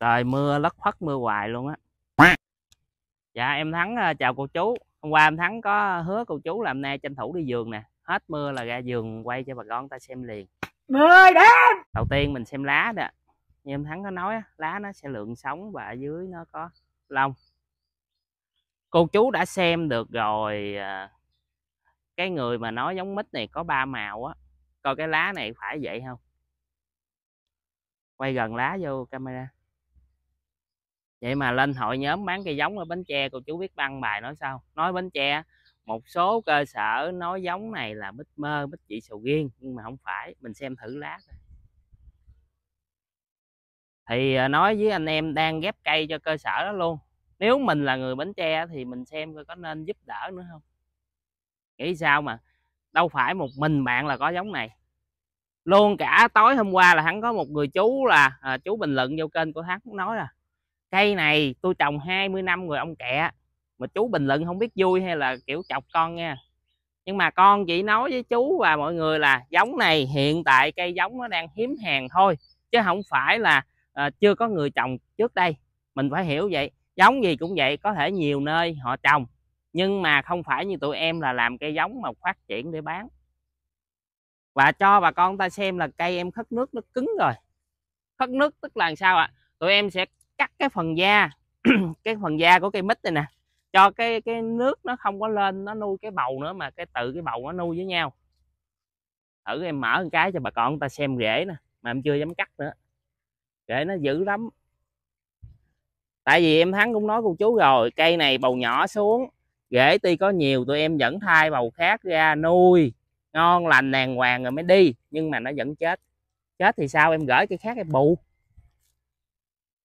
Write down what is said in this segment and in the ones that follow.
trời mưa lất phất mưa hoài luôn á dạ em thắng à, chào cô chú hôm qua em thắng có hứa cô chú làm nay tranh thủ đi giường nè hết mưa là ra giường quay cho bà con ta xem liền mười đêm đầu tiên mình xem lá nè như em thắng có nói lá nó sẽ lượng sống và ở dưới nó có lông cô chú đã xem được rồi à. cái người mà nói giống mít này có ba màu á coi cái lá này phải vậy không quay gần lá vô camera vậy mà lên hội nhóm bán cây giống ở bến tre cô chú biết băng bài nói sao nói bến tre một số cơ sở nói giống này là bích mơ bích chỉ sầu riêng nhưng mà không phải mình xem thử lá thì à, nói với anh em đang ghép cây cho cơ sở đó luôn nếu mình là người bến tre thì mình xem có nên giúp đỡ nữa không nghĩ sao mà đâu phải một mình bạn là có giống này luôn cả tối hôm qua là hắn có một người chú là à, chú bình luận vô kênh của hắn nói là cây này tôi trồng 20 năm rồi ông kẹ mà chú bình luận không biết vui hay là kiểu chọc con nha nhưng mà con chỉ nói với chú và mọi người là giống này hiện tại cây giống nó đang hiếm hàng thôi chứ không phải là à, chưa có người trồng trước đây mình phải hiểu vậy giống gì cũng vậy có thể nhiều nơi họ trồng nhưng mà không phải như tụi em là làm cây giống mà phát triển để bán và cho bà con ta xem là cây em khất nước nó cứng rồi khất nước tức là sao ạ à? tụi em sẽ cắt cái phần da cái phần da của cây mít này nè cho cái cái nước nó không có lên nó nuôi cái bầu nữa mà cái tự cái bầu nó nuôi với nhau thử em mở một cái cho bà con người ta xem rễ nè mà em chưa dám cắt nữa rễ nó dữ lắm tại vì em thắng cũng nói cô chú rồi cây này bầu nhỏ xuống rễ tuy có nhiều tụi em vẫn thay bầu khác ra nuôi ngon lành đàng hoàng rồi mới đi nhưng mà nó vẫn chết chết thì sao em gửi cây khác em bù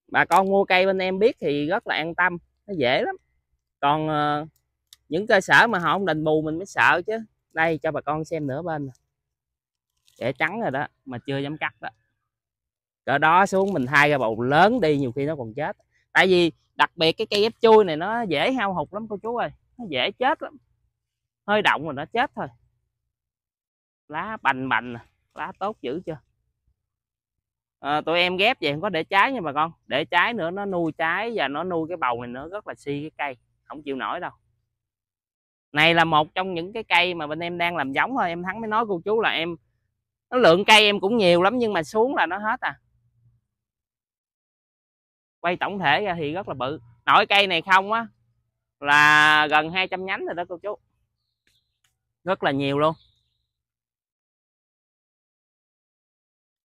bà con mua cây bên em biết thì rất là an tâm nó dễ lắm còn ờ, những cơ sở mà họ không đền bù mình mới sợ chứ đây cho bà con xem nửa bên để trắng rồi đó mà chưa dám cắt đó cỡ đó xuống mình thay ra bầu lớn đi nhiều khi nó còn chết tại vì đặc biệt cái cây ép chui này nó dễ hao hụt lắm cô chú ơi nó dễ chết lắm hơi động rồi nó chết thôi lá bành bành lá tốt dữ chưa à, tụi em ghép vậy không có để trái nha bà con để trái nữa nó nuôi trái và nó nuôi cái bầu này nữa rất là si cái cây không chịu nổi đâu này là một trong những cái cây mà bên em đang làm giống thôi em thắng mới nói cô chú là em nó lượng cây em cũng nhiều lắm nhưng mà xuống là nó hết à quay tổng thể ra thì rất là bự nổi cây này không á là gần 200 nhánh rồi đó cô chú rất là nhiều luôn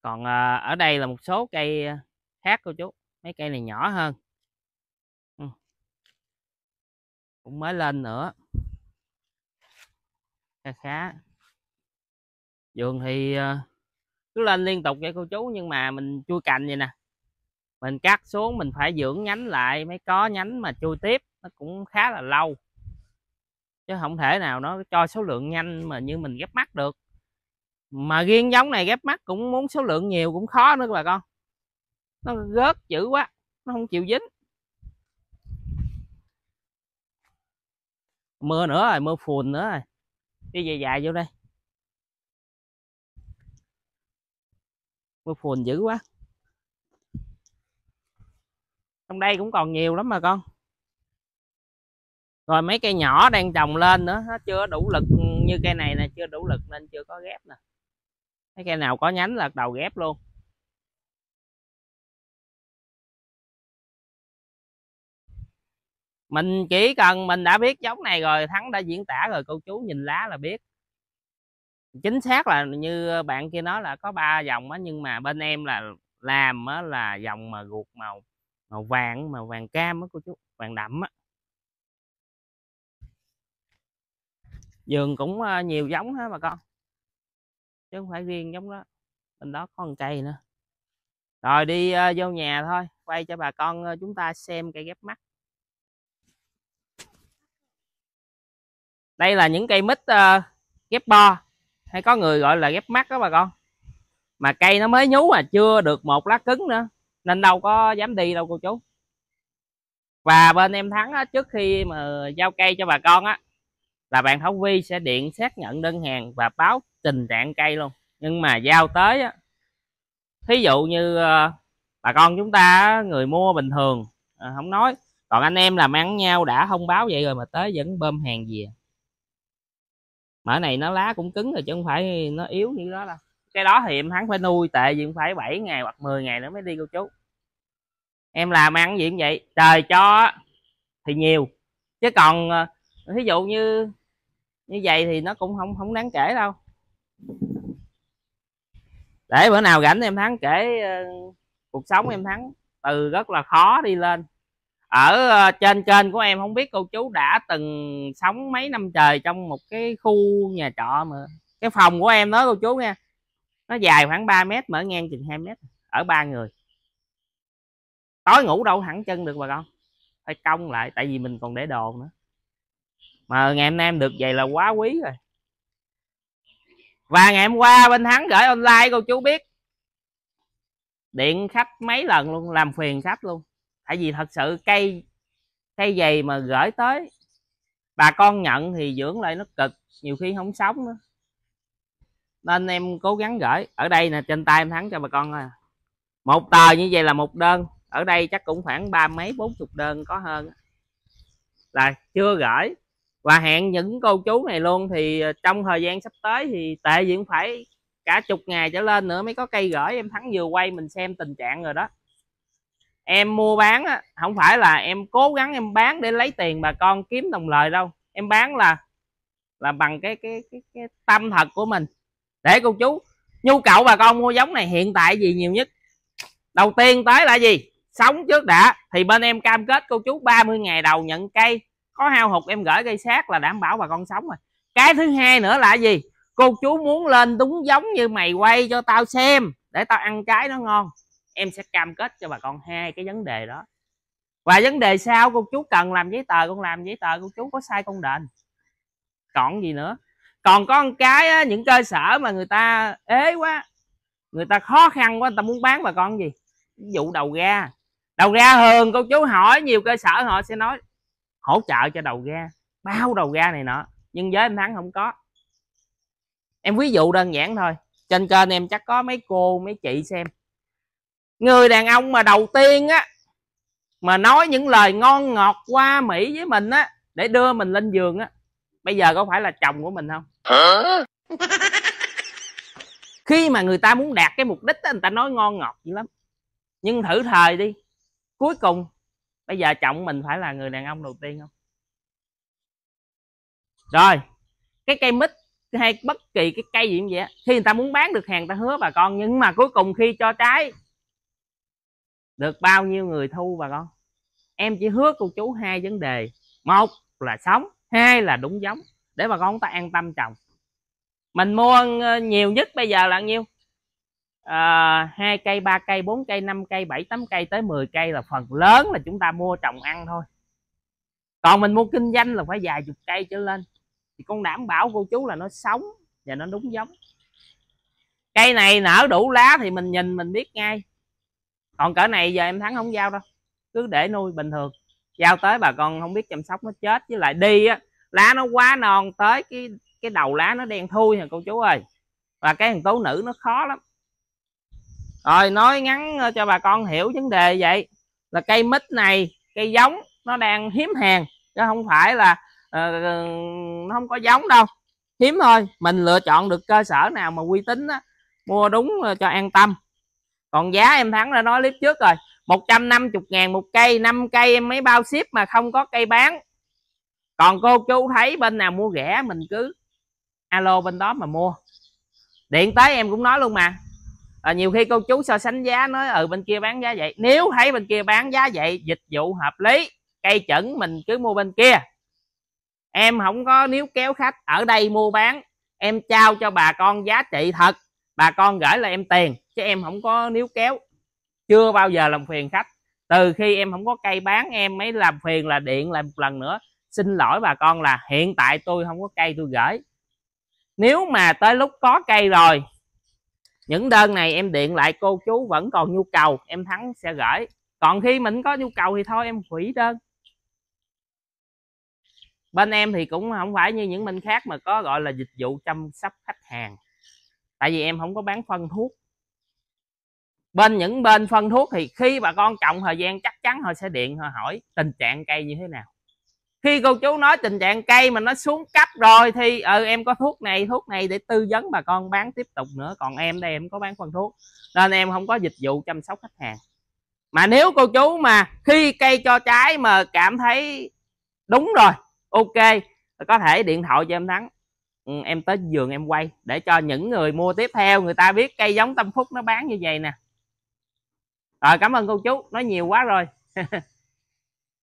còn à, ở đây là một số cây ờ, khác cô chú mấy cây này nhỏ hơn ừ. cũng mới lên nữa khá khá vườn thì ờ, cứ lên liên tục vậy cô chú nhưng mà mình chui cành vậy nè mình cắt xuống mình phải dưỡng nhánh lại mới có nhánh mà chui tiếp nó cũng khá là lâu chứ không thể nào nó cho số lượng nhanh mà như mình ghép mắt được mà riêng giống này ghép mắt cũng muốn số lượng nhiều cũng khó nữa các bà con nó gớt dữ quá nó không chịu dính mưa nữa rồi mưa phùn nữa rồi đi dài dài vô đây mưa phùn dữ quá trong đây cũng còn nhiều lắm mà con rồi mấy cây nhỏ đang trồng lên nữa nó chưa đủ lực như cây này nè chưa đủ lực nên chưa có ghép nè cái cây nào có nhánh là đầu ghép luôn mình chỉ cần mình đã biết giống này rồi thắng đã diễn tả rồi cô chú nhìn lá là biết chính xác là như bạn kia nói là có ba dòng á nhưng mà bên em là làm á là dòng mà ruột màu màu vàng màu vàng cam á cô chú vàng đậm á vườn cũng ờ, nhiều giống hết bà con chứ không phải riêng giống đó bên đó có một cây nữa rồi đi uh, vô nhà thôi quay cho bà con uh, chúng ta xem cây ghép mắt đây là những cây mít uh, ghép bo hay có người gọi là ghép mắt đó bà con mà cây nó mới nhú mà chưa được một lá cứng nữa nên đâu có dám đi đâu cô chú và bên em thắng á, trước khi mà giao cây cho bà con á là bạn Thảo Vi sẽ điện xác nhận đơn hàng và báo tình trạng cây luôn nhưng mà giao tới á thí dụ như ờ, bà con chúng ta người mua bình thường ờ, không nói còn anh em làm ăn nhau đã thông báo vậy rồi mà tới vẫn bơm hàng về mở này nó lá cũng cứng rồi chứ không phải nó yếu như đó đâu cái đó thì em hắn phải nuôi tệ gì cũng phải 7 ngày hoặc 10 ngày nữa mới đi cô chú em làm ăn gì cũng vậy trời cho thì nhiều chứ còn ờ, thí dụ như như vậy thì nó cũng không không đáng kể đâu để bữa nào rảnh em thắng kể uh, cuộc sống em thắng từ rất là khó đi lên ở uh, trên kênh của em không biết cô chú đã từng sống mấy năm trời trong một cái khu nhà trọ mà cái phòng của em đó cô chú nha nó dài khoảng 3 mét mở ngang chừng 2 mét ở ba người tối ngủ đâu thẳng chân được bà con phải cong lại tại vì mình còn để đồ nữa mà ngày hôm nay em được vậy là quá quý rồi và ngày hôm qua bên thắng gửi online cô chú biết điện khách mấy lần luôn làm phiền khách luôn tại vì thật sự cây cây dày mà gửi tới bà con nhận thì dưỡng lại nó cực nhiều khi không sống nữa nên em cố gắng gửi ở đây nè trên tay em thắng cho bà con thôi một tờ như vậy là một đơn ở đây chắc cũng khoảng ba mấy bốn chục đơn có hơn là chưa gửi và hẹn những cô chú này luôn thì ờ, trong thời gian sắp tới thì tệ gì phải cả chục ngày trở lên nữa mới có cây gửi em thắng vừa quay mình xem tình trạng rồi đó em mua bán không phải là em cố gắng em bán để lấy tiền bà con kiếm đồng lời đâu em bán là là bằng cái cái cái, cái tâm thật của mình để cô chú nhu cầu bà con mua giống này hiện tại gì nhiều nhất đầu tiên tới là gì sống trước đã thì bên em cam kết cô chú 30 ngày đầu nhận cây có hao hụt em gửi cây sát là đảm bảo bà con sống rồi cái thứ hai nữa là gì cô chú muốn lên đúng giống như mày quay cho tao xem để tao ăn trái nó ngon em sẽ cam kết cho bà con hai cái vấn đề đó và vấn đề sau cô chú cần làm giấy tờ con làm giấy tờ cô chú có sai con đền còn gì nữa còn có một cái á, những cơ sở mà người ta ế quá người ta khó khăn quá người ta muốn bán bà con gì ví dụ đầu ra đầu ra thường cô chú hỏi nhiều cơ sở họ sẽ nói hỗ trợ cho đầu ga bao đầu ga này nọ nhưng với anh thắng không có em ví dụ đơn giản thôi trên kênh em chắc có mấy cô mấy chị xem người đàn ông mà đầu tiên á mà nói những lời ngon ngọt qua mỹ với mình á để đưa mình lên giường á bây giờ có phải là chồng của mình không khi mà người ta muốn đạt cái mục đích á người ta nói ngon ngọt dữ lắm nhưng thử thời đi cuối cùng bây giờ chồng mình phải là người đàn ông đầu tiên không rồi cái cây mít hay bất kỳ cái cây gì cũng vậy khi người ta muốn bán được hàng ta hứa bà con nhưng mà cuối cùng khi cho trái được bao nhiêu người thu bà con em chỉ hứa cô chú hai vấn đề một là sống hai là đúng giống để bà con ta an tâm trồng mình mua ờ, nhiều nhất bây giờ là nhiêu Ờ, hai cây ba cây bốn cây năm cây bảy tám cây tới 10 cây là phần lớn là chúng ta mua trồng ăn thôi còn mình mua kinh doanh là phải vài chục cây trở lên thì con đảm bảo cô chú là nó sống và nó đúng giống cây này nở đủ lá thì mình nhìn mình biết ngay còn cỡ này giờ em thắng không giao đâu cứ để nuôi bình thường giao tới bà con không biết chăm sóc nó chết với lại đi á lá nó quá non tới cái cái đầu lá nó đen thui nè cô chú ơi và cái thằng tố nữ nó khó lắm rồi nói ngắn ờ, cho bà con hiểu vấn đề vậy là cây mít này cây giống nó đang hiếm hàng chứ không phải là uh, nó không có giống đâu hiếm thôi mình lựa chọn được cơ sở nào mà uy tín á mua đúng cho an tâm còn giá em thắng đã nói clip trước rồi 150 ngàn một cây 5 cây em mấy bao ship mà không có cây bán còn cô chú thấy bên nào mua rẻ mình cứ alo bên đó mà mua điện tới em cũng nói luôn mà à, nhiều khi cô chú so sánh giá nói ừ bên kia bán giá vậy nếu thấy bên kia bán giá vậy dịch vụ hợp lý cây chuẩn mình cứ mua bên kia em không có nếu kéo khách ở đây mua bán em trao cho bà con giá trị thật bà con gửi là em tiền chứ em không có nếu kéo chưa bao giờ làm phiền khách từ khi em không có cây bán em mới làm phiền là điện lại một lần nữa xin lỗi bà con là hiện tại tôi không có cây tôi gửi nếu mà tới lúc có cây rồi những đơn này em điện lại cô chú vẫn còn nhu cầu em thắng sẽ gửi còn khi mình có nhu cầu thì thôi em hủy đơn bên em thì cũng không phải như những bên khác mà có gọi là dịch vụ chăm sóc khách hàng tại vì em không có bán phân thuốc bên những bên phân thuốc thì khi bà con trồng thời gian chắc chắn họ sẽ điện họ hỏi tình trạng cây như thế nào khi cô chú nói tình trạng cây mà nó xuống cấp rồi thì ừ em có thuốc này thuốc này để tư vấn bà con bán tiếp tục nữa còn em đây em có bán phân thuốc nên em không có dịch vụ chăm sóc khách hàng mà nếu cô chú mà khi cây cho trái mà cảm thấy đúng rồi ok có thể điện thoại cho em thắng ừ, em tới giường em quay để cho những người mua tiếp theo người ta biết cây giống tâm phúc nó bán như vậy nè rồi cảm ơn cô chú nói nhiều quá rồi